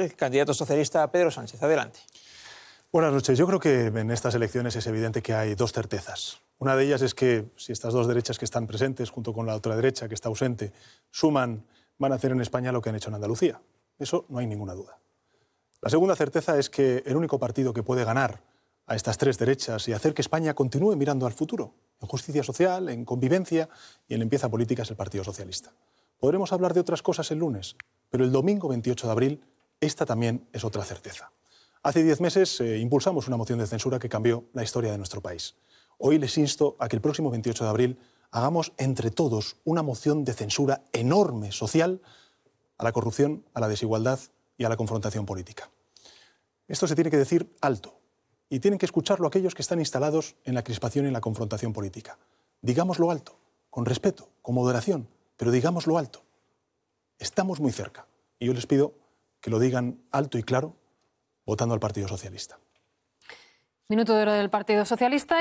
El candidato socialista Pedro Sánchez, adelante. Buenas noches. Yo creo que en estas elecciones es evidente que hay dos certezas. Una de ellas es que si estas dos derechas que están presentes, junto con la otra derecha que está ausente, suman, van a hacer en España lo que han hecho en Andalucía. Eso no hay ninguna duda. La segunda certeza es que el único partido que puede ganar a estas tres derechas y hacer que España continúe mirando al futuro, en justicia social, en convivencia y en limpieza política, es el Partido Socialista. Podremos hablar de otras cosas el lunes, pero el domingo 28 de abril esta también es otra certeza. Hace diez meses eh, impulsamos una moción de censura que cambió la historia de nuestro país. Hoy les insto a que el próximo 28 de abril hagamos entre todos una moción de censura enorme social a la corrupción, a la desigualdad y a la confrontación política. Esto se tiene que decir alto y tienen que escucharlo aquellos que están instalados en la crispación y en la confrontación política. Digámoslo alto, con respeto, con moderación, pero digámoslo alto. Estamos muy cerca y yo les pido que lo digan alto y claro votando al Partido Socialista. Minuto del Partido Socialista.